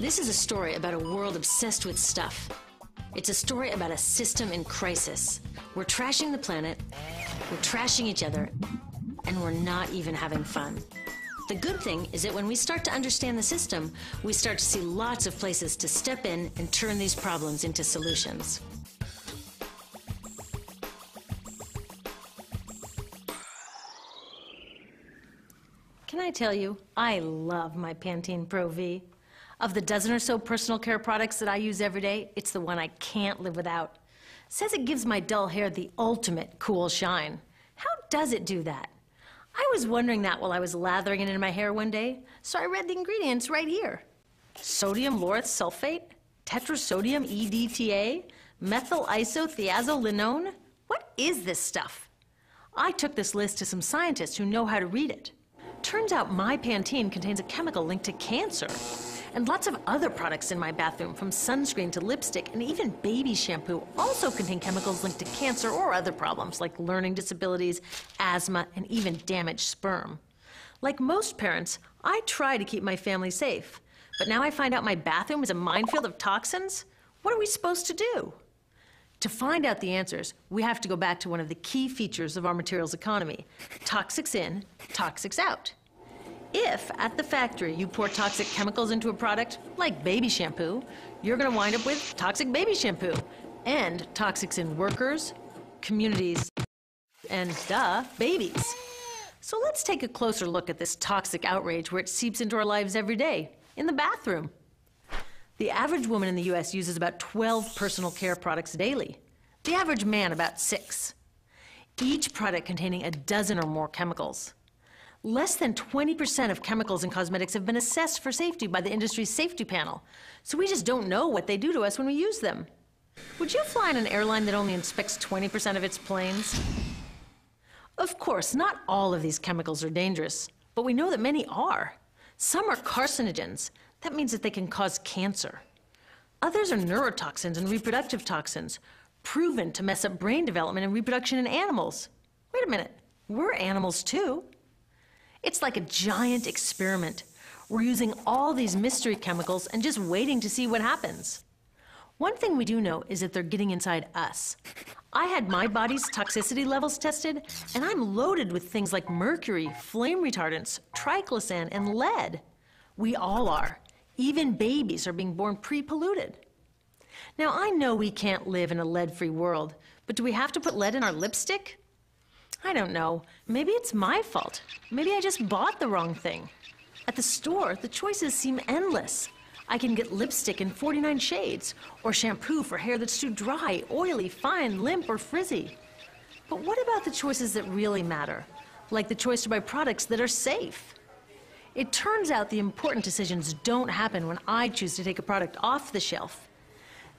This is a story about a world obsessed with stuff. It's a story about a system in crisis. We're trashing the planet, we're trashing each other, and we're not even having fun. The good thing is that when we start to understand the system, we start to see lots of places to step in and turn these problems into solutions. Can I tell you, I love my Pantene Pro V. Of the dozen or so personal care products that I use every day, it's the one I can't live without. Says it gives my dull hair the ultimate cool shine. How does it do that? I was wondering that while I was lathering it in my hair one day, so I read the ingredients right here. Sodium laureth sulfate, tetrasodium EDTA, methyl isothiazolinone. What is this stuff? I took this list to some scientists who know how to read it. Turns out my Pantene contains a chemical linked to cancer and lots of other products in my bathroom, from sunscreen to lipstick and even baby shampoo, also contain chemicals linked to cancer or other problems like learning disabilities, asthma, and even damaged sperm. Like most parents, I try to keep my family safe. But now I find out my bathroom is a minefield of toxins? What are we supposed to do? To find out the answers, we have to go back to one of the key features of our materials economy toxics in, toxics out. If at the factory you pour toxic chemicals into a product, like baby shampoo, you're going to wind up with toxic baby shampoo and toxics in workers, communities, and duh, babies. So let's take a closer look at this toxic outrage where it seeps into our lives every day in the bathroom. The average woman in the US uses about 12 personal care products daily, the average man about six, each product containing a dozen or more chemicals. Less than 20% of chemicals in cosmetics have been assessed for safety by the industry's safety panel. So we just don't know what they do to us when we use them. Would you fly on an airline that only inspects 20% of its planes? Of course, not all of these chemicals are dangerous, but we know that many are. Some are carcinogens. That means that they can cause cancer. Others are neurotoxins and reproductive toxins, proven to mess up brain development and reproduction in animals. Wait a minute, we're animals too. It's like a giant experiment. We're using all these mystery chemicals and just waiting to see what happens. One thing we do know is that they're getting inside us. I had my body's toxicity levels tested, and I'm loaded with things like mercury, flame retardants, triclosan, and lead. We all are. Even babies are being born pre-polluted. Now, I know we can't live in a lead-free world, but do we have to put lead in our lipstick? I don't know. Maybe it's my fault. Maybe I just bought the wrong thing. At the store, the choices seem endless. I can get lipstick in 49 shades, or shampoo for hair that's too dry, oily, fine, limp, or frizzy. But what about the choices that really matter? Like the choice to buy products that are safe. It turns out the important decisions don't happen when I choose to take a product off the shelf.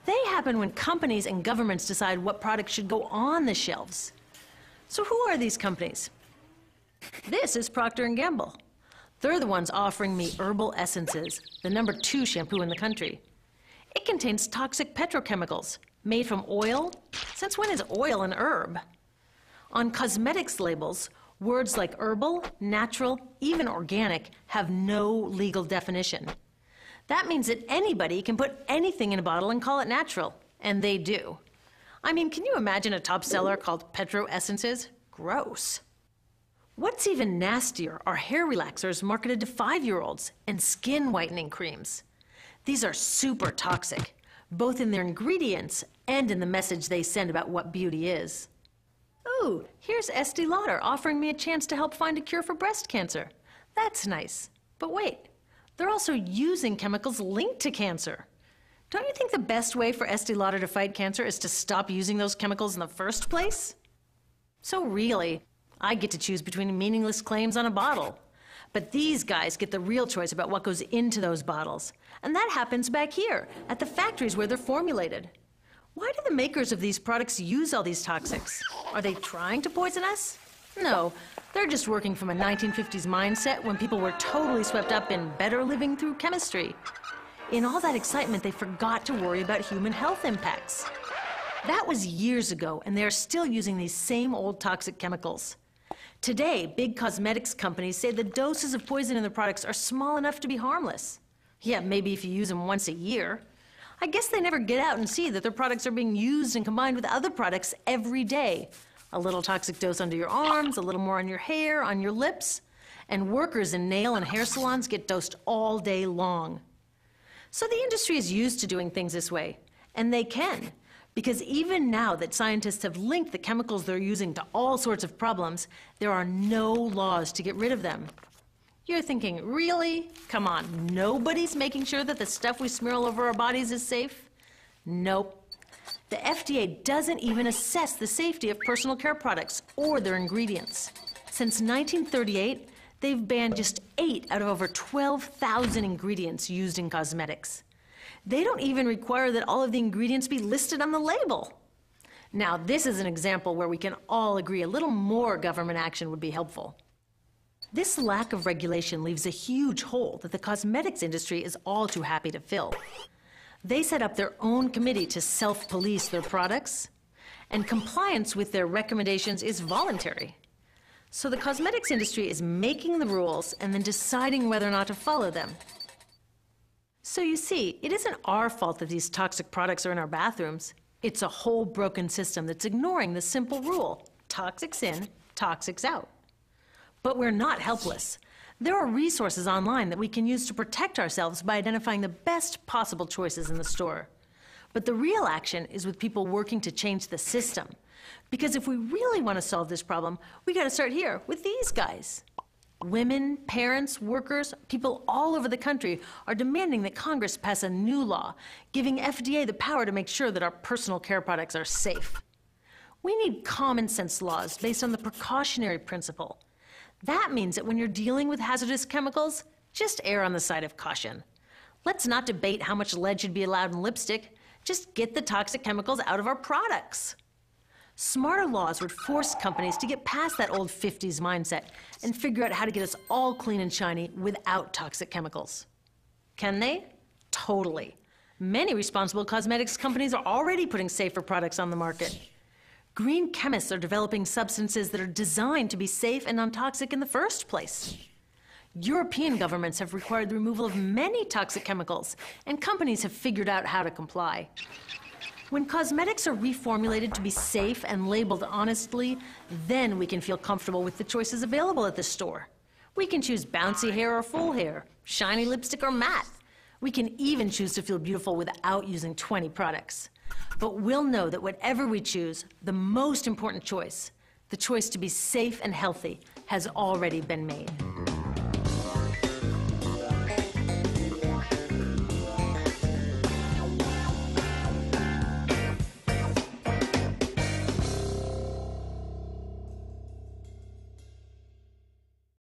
They happen when companies and governments decide what products should go on the shelves. So who are these companies? This is Procter & Gamble. They're the ones offering me herbal essences, the number two shampoo in the country. It contains toxic petrochemicals made from oil. Since when is oil an herb? On cosmetics labels, words like herbal, natural, even organic have no legal definition. That means that anybody can put anything in a bottle and call it natural, and they do. I mean, can you imagine a top seller called Petro Essences? Gross. What's even nastier are hair relaxers marketed to five year olds and skin whitening creams. These are super toxic, both in their ingredients and in the message they send about what beauty is. Ooh, here's Estee Lauder offering me a chance to help find a cure for breast cancer. That's nice. But wait, they're also using chemicals linked to cancer. Don't you think the best way for Estee Lauder to fight cancer is to stop using those chemicals in the first place? So really, I get to choose between meaningless claims on a bottle. But these guys get the real choice about what goes into those bottles. And that happens back here, at the factories where they're formulated. Why do the makers of these products use all these toxics? Are they trying to poison us? No, they're just working from a 1950s mindset when people were totally swept up in better living through chemistry. In all that excitement, they forgot to worry about human health impacts. That was years ago, and they're still using these same old toxic chemicals. Today, big cosmetics companies say the doses of poison in their products are small enough to be harmless. Yeah, maybe if you use them once a year. I guess they never get out and see that their products are being used and combined with other products every day. A little toxic dose under your arms, a little more on your hair, on your lips. And workers in nail and hair salons get dosed all day long. So the industry is used to doing things this way, and they can. Because even now that scientists have linked the chemicals they're using to all sorts of problems, there are no laws to get rid of them. You're thinking, really? Come on, nobody's making sure that the stuff we smear all over our bodies is safe? Nope. The FDA doesn't even assess the safety of personal care products or their ingredients. Since 1938, They've banned just eight out of over 12,000 ingredients used in cosmetics. They don't even require that all of the ingredients be listed on the label. Now, this is an example where we can all agree a little more government action would be helpful. This lack of regulation leaves a huge hole that the cosmetics industry is all too happy to fill. They set up their own committee to self police their products, and compliance with their recommendations is voluntary. So the cosmetics industry is making the rules and then deciding whether or not to follow them. So you see, it isn't our fault that these toxic products are in our bathrooms. It's a whole broken system that's ignoring the simple rule, toxics in, toxics out. But we're not helpless. There are resources online that we can use to protect ourselves by identifying the best possible choices in the store. But the real action is with people working to change the system. Because if we really want to solve this problem, we got to start here with these guys. Women, parents, workers, people all over the country are demanding that Congress pass a new law, giving FDA the power to make sure that our personal care products are safe. We need common sense laws based on the precautionary principle. That means that when you're dealing with hazardous chemicals, just err on the side of caution. Let's not debate how much lead should be allowed in lipstick. Just get the toxic chemicals out of our products. Smarter laws would force companies to get past that old 50s mindset and figure out how to get us all clean and shiny without toxic chemicals. Can they? Totally. Many responsible cosmetics companies are already putting safer products on the market. Green chemists are developing substances that are designed to be safe and non-toxic in the first place. European governments have required the removal of many toxic chemicals, and companies have figured out how to comply. When cosmetics are reformulated to be safe and labeled honestly, then we can feel comfortable with the choices available at the store. We can choose bouncy hair or full hair, shiny lipstick or matte. We can even choose to feel beautiful without using 20 products. But we'll know that whatever we choose, the most important choice, the choice to be safe and healthy, has already been made.